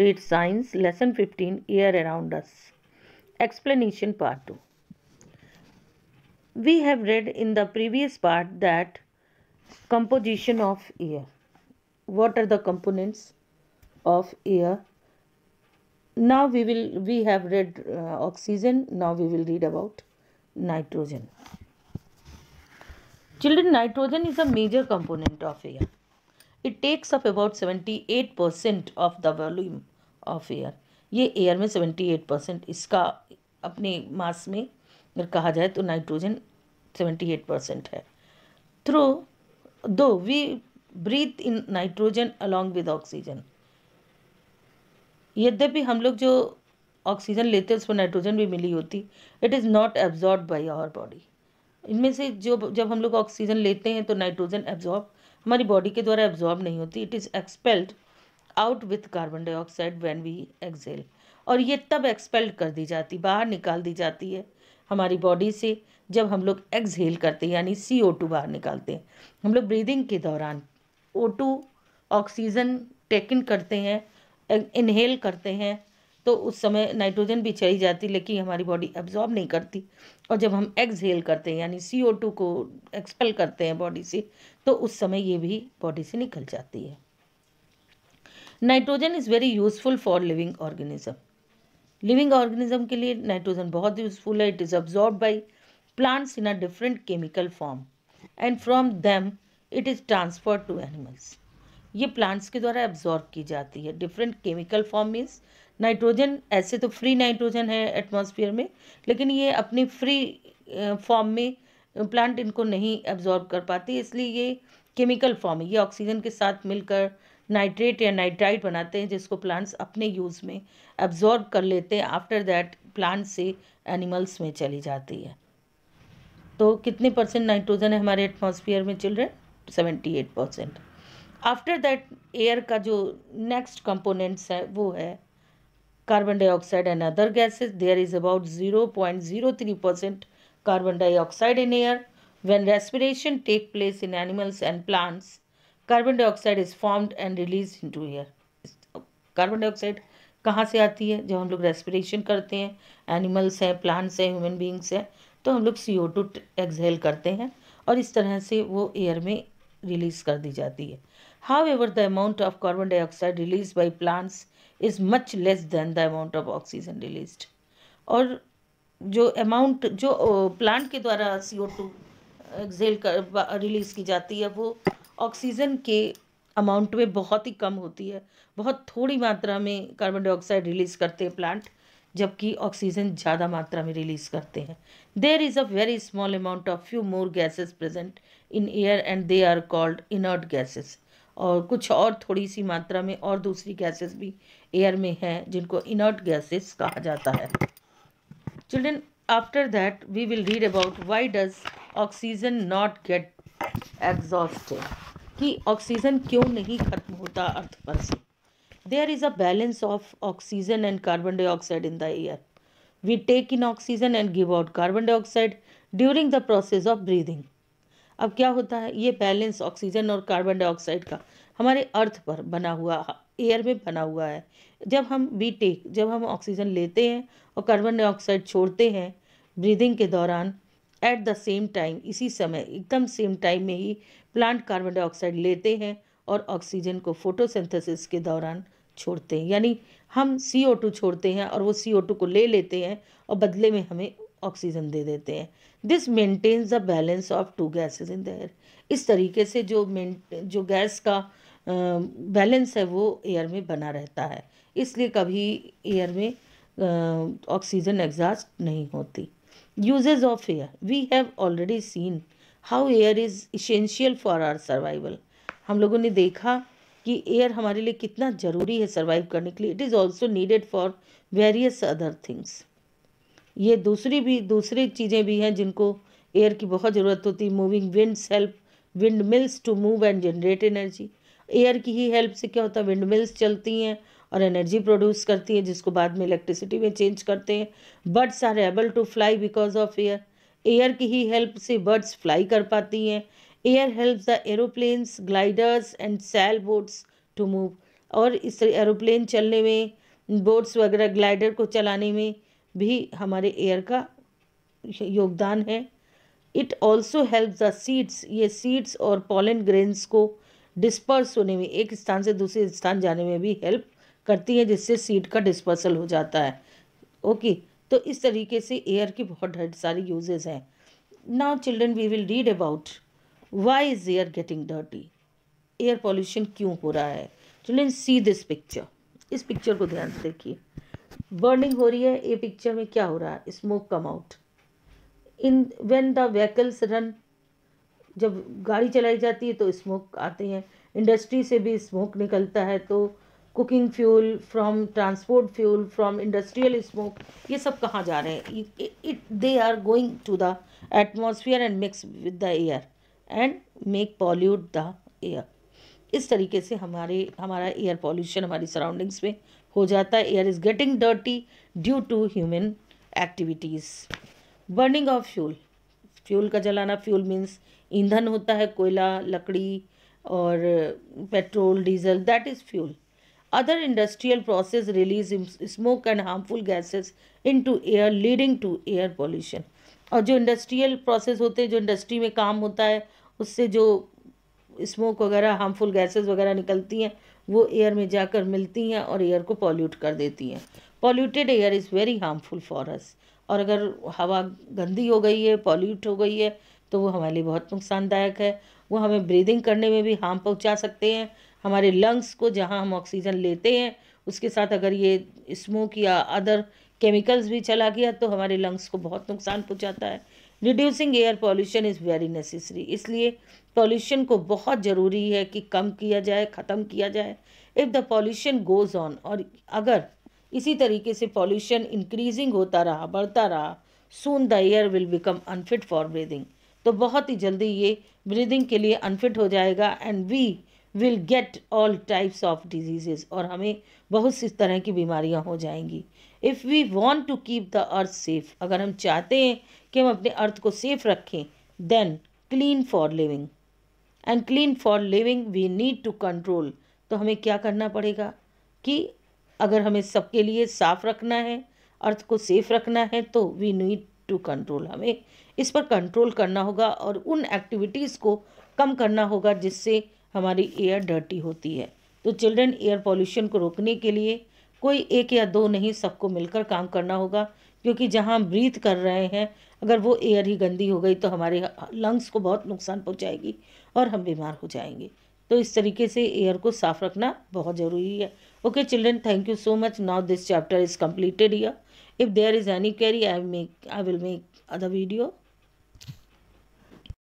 Read Science, Lesson 15, Air Around Us. Explanation Part 2. We have read in the previous part that composition of air. What are the components of air? Now we will we have read uh, oxygen. Now we will read about nitrogen. Children, nitrogen is a major component of air. It takes up about 78% of the volume of air ये air में seventy eight percent इसका अपने mass में अगर कहा जाए तो nitrogen seventy eight percent है through though we breathe in nitrogen along with oxygen यद्यपि हम लोग जो ऑक्सीजन लेते हैं उसमें नाइट्रोजन भी मिली होती it is not absorb by our body इनमें से जो जब हम लोग ऑक्सीजन लेते हैं तो नाइट्रोजन एब्जॉर्ब हमारी बॉडी के द्वारा एब्जॉर्ब नहीं होती it is expelled out with carbon dioxide when we exhale और ये तब एक्सपेल्ड कर दी जाती बाहर निकाल दी जाती है हमारी बॉडी से जब हम लोग एक्सहेल करते हैं यानी सी ओ टू बाहर निकालते हैं हम लोग ब्रीदिंग के दौरान ओ टू ऑक्सीजन टेकिन करते हैं इनहेल करते हैं तो उस समय नाइट्रोजन भी चली जाती लेकिन हमारी बॉडी एब्जॉर्ब नहीं करती और जब हम एक्सहेल करते हैं यानी सी ओ टू को एक्सपेल करते हैं बॉडी से तो उस समय ये भी बॉडी से निकल जाती है nitrogen is very useful for living organism living organism के लिए नाइट्रोजन बहुत यूजफुल है it is absorb by plants in a different chemical form and from them it is transfer to animals ये प्लांट्स के द्वारा एब्जॉर्ब की जाती है different chemical form means nitrogen ऐसे तो फ्री नाइट्रोजन है एटमोसफियर में लेकिन ये अपनी फ्री फॉर्म में प्लांट इनको नहीं एब्जॉर्ब कर पाती इसलिए ये केमिकल फॉर्म है ये ऑक्सीजन के साथ मिलकर नाइट्रेट या नाइट्राइट बनाते हैं जिसको प्लांट्स अपने यूज़ में एब्जॉर्ब कर लेते हैं आफ्टर दैट प्लांट से एनिमल्स में चली जाती है तो कितने परसेंट नाइट्रोजन है हमारे एटमोसफियर में children seventy eight percent after that air का जो नेक्स्ट कंपोनेंट्स है वो है carbon dioxide and other gases there is about zero point zero three percent carbon dioxide in air when respiration take place in animals and plants carbon dioxide is formed and release into air carbon dioxide कहाँ से आती है जब हम लोग respiration करते हैं animals हैं प्लांट्स हैं ह्यूमन बींग्स हैं तो हम लोग सी ओ टू एक्सहेल करते हैं और इस तरह से वो एयर में रिलीज़ कर दी जाती है however the amount of carbon dioxide release by plants is much less than the amount of oxygen release और जो अमाउंट जो प्लांट के द्वारा सी ओ टू एक्सहेल कर रिलीज़ की जाती है वो ऑक्सीजन के अमाउंट में बहुत ही कम होती है बहुत थोड़ी मात्रा में कार्बन डाइऑक्साइड रिलीज़ करते हैं प्लांट जबकि ऑक्सीजन ज़्यादा मात्रा में रिलीज़ करते हैं there is a very small amount of few more gases present in air and they are called inert gases और कुछ और थोड़ी सी मात्रा में और दूसरी गैसेस भी एयर में हैं जिनको इनर्ट गैसेस कहा जाता है children after that we will read about why does oxygen not get exhausted कि ऑक्सीजन क्यों नहीं खत्म होता अर्थ पर से there is a balance of oxygen and carbon dioxide in the air we take in oxygen and give out carbon dioxide during the process of breathing अब क्या होता है ये बैलेंस ऑक्सीजन और कार्बन डाइऑक्साइड का हमारे अर्थ पर बना हुआ एयर में बना हुआ है जब हम वी टेक जब हम ऑक्सीजन लेते हैं और कार्बन डाइऑक्साइड छोड़ते हैं ब्रीदिंग के दौरान एट द सेम टाइम इसी समय एकदम सेम टाइम में ही प्लांट कार्बन डाइऑक्साइड लेते हैं और ऑक्सीजन को फोटोसिंथेसिस के दौरान छोड़ते हैं यानी हम सी ओ टू छोड़ते हैं और वो सी ओ टू को ले लेते हैं और बदले में हमें ऑक्सीजन दे देते हैं this maintains the balance of two gases in the air इस तरीके से जो जो गैस का बैलेंस है वो एयर में बना रहता है इसलिए कभी एयर में ऑक्सीजन एग्जास्ट नहीं होती uses of air we have already seen how air is essential for our survival हम लोगों ने देखा कि एयर हमारे लिए कितना ज़रूरी है सर्वाइव करने के लिए it is also needed for various other things ये दूसरी भी दूसरी चीज़ें भी हैं जिनको एयर की बहुत ज़रूरत होती है moving winds help windmills to move and generate energy air की ही हेल्प से क्या होता है विंड मिल्स चलती हैं और एनर्जी प्रोड्यूस करती हैं जिसको बाद में इलेक्ट्रिसिटी में चेंज करते हैं birds are able to fly because of air air की ही हेल्प से बर्ड्स फ्लाई कर पाती हैं air help the aeroplanes gliders and sailboats to move और इस एरोप्लेन चलने में बोट्स वगैरह ग्लाइडर को चलाने में भी हमारे एयर का योगदान है it also help the seeds ये सीड्स और पॉलन ग्रेन्स को डिस्पर्स होने में एक स्थान से दूसरे स्थान जाने में भी हेल्प करती है जिससे सीड का डिस्पर्सल हो जाता है ओके okay. तो इस तरीके से एयर की बहुत ढेर सारी यूजेज हैं now children we will read about why is air getting dirty air pollution क्यों हो रहा है चिल्ड्रन सी दिस पिक्चर इस पिक्चर को ध्यान से देखिए बर्निंग हो रही है ये पिक्चर में क्या हो रहा है smoke come out in when the vehicles run जब गाड़ी चलाई जाती है तो स्मोक आते हैं इंडस्ट्री से भी स्मोक निकलता है तो cooking fuel from transport fuel from industrial smoke ये सब कहाँ जा रहे हैं it they are going to the atmosphere and mix with the air and make pollute the air इस तरीके से हमारे हमारा एयर पॉल्यूशन हमारी सराउंडिंग्स में हो जाता है air is getting dirty due to human activities burning of fuel fuel का जलाना फ्यूल मीन्स ईंधन होता है कोयला लकड़ी और petrol diesel that is fuel other industrial process release smoke and harmful gases into air leading to air pollution और जो इंडस्ट्रियल प्रोसेस होते हैं जो इंडस्ट्री में काम होता है उससे जो स्मोक वगैरह हार्मफुल gases वगैरह निकलती हैं वो एयर में जाकर मिलती हैं और एयर को पॉल्यूट कर देती हैं polluted air is very harmful for us और अगर हवा गंदी हो गई है पॉल्यूट हो गई है तो वो हमारे लिए बहुत नुकसानदायक है वो हमें ब्रीदिंग करने में भी हार्म पहुंचा सकते हैं हमारे लंग्स को जहाँ हम ऑक्सीजन लेते हैं उसके साथ अगर ये स्मोक या अदर केमिकल्स भी चला गया तो हमारे लंग्स को बहुत नुकसान पहुँचाता है reducing air pollution is very necessary इसलिए पॉल्यूशन को बहुत ज़रूरी है कि कम किया जाए ख़त्म किया जाए if the pollution goes on और अगर इसी तरीके से पॉल्यूशन इंक्रीजिंग होता रहा बढ़ता रहा soon the air will become unfit for breathing तो बहुत ही जल्दी ये ब्रीदिंग के लिए अनफिट हो जाएगा and we will get all types of diseases और हमें बहुत सी तरह की बीमारियां हो जाएंगी if we want to keep the earth safe अगर हम चाहते हैं कि हम अपने अर्थ को सेफ रखें then clean for living and clean for living we need to control तो हमें क्या करना पड़ेगा कि अगर हमें सबके लिए साफ रखना है अर्थ को सेफ रखना है तो वी नीड टू कंट्रोल हमें इस पर कंट्रोल करना होगा और उन एक्टिविटीज़ को कम करना होगा जिससे हमारी एयर डर्टी होती है तो चिल्ड्रन एयर पॉल्यूशन को रोकने के लिए कोई एक या दो नहीं सबको मिलकर काम करना होगा क्योंकि जहाँ हम ब्रीथ कर रहे हैं अगर वो एयर ही गंदी हो गई तो हमारे लंग्स को बहुत नुकसान पहुँचाएगी और हम बीमार हो जाएंगे तो इस तरीके से एयर को साफ रखना बहुत ज़रूरी है okay children thank you so much now this chapter is completed year if there is any query I make I will make other video